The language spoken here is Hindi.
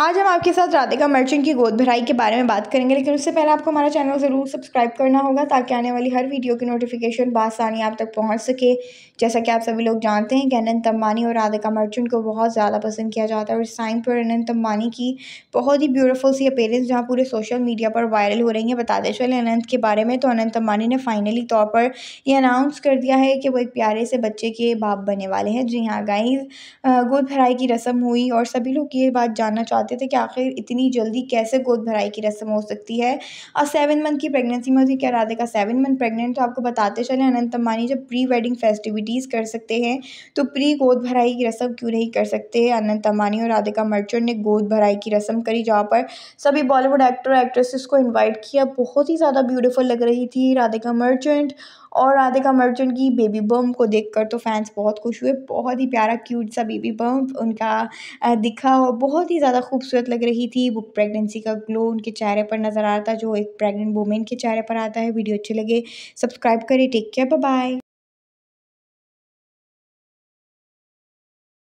आज हम आपके साथ राधिका मर्चेंट की गोद भराई के बारे में बात करेंगे लेकिन उससे पहले आपको हमारा चैनल ज़रूर सब्सक्राइब करना होगा ताकि आने वाली हर वीडियो की नोटिफिकेशन बसानी आप तक पहुंच सके जैसा कि आप सभी लोग जानते हैं कि अनंत अम्बानी और राधिका मर्चेंट को बहुत ज़्यादा पसंद किया जाता है और इस टाइम पर अनंत अम्बानी की बहुत ही ब्यूटिफुल सी अपेयरेंस जहाँ पूरे सोशल मीडिया पर वायरल हो रही है बताते चले अनंत के बारे में तो अनंत अम्बानी ने फाइनली तौर पर यह अनाउंस कर दिया है कि वो एक प्यारे से बच्चे के बाप बने वाले हैं जी हाँ गाइज गोद भराई की रस्म हुई और सभी लोग ये बात जानना पाते थे कि आखिर इतनी जल्दी कैसे गोद भराई की रस्म हो सकती है और सेवन मंथ की प्रेगनेंसी में थी क्या राधिका सेवन मंथ प्रेगनेंट तो आपको बताते चले अनंत अम्बानी जब प्री वेडिंग फेस्टिविटीज़ कर सकते हैं तो प्री गोद भराई की रस्म क्यों नहीं कर सकते अनंत अम्बानी और राधिका मर्चेंट ने गोद भराई की रस्म करी जहाँ पर सभी बॉलीवुड एक्टर एक्ट्रेसेस को इन्वाइट किया बहुत ही ज़्यादा ब्यूटीफुल लग रही थी राधिका मर्चेंट और राधिका मर्चेंट की बेबी बम्प को देखकर तो फैंस बहुत खुश हुए बहुत ही प्यारा क्यूट सा बेबी बम्प उनका दिखा और बहुत ही ज़्यादा खूबसूरत लग रही थी वो प्रेगनेंसी का ग्लो उनके चेहरे पर नज़र आ रहा था जो एक प्रेगनेंट वुमेन के चेहरे पर आता है वीडियो अच्छे लगे सब्सक्राइब करें टेक केयर बाय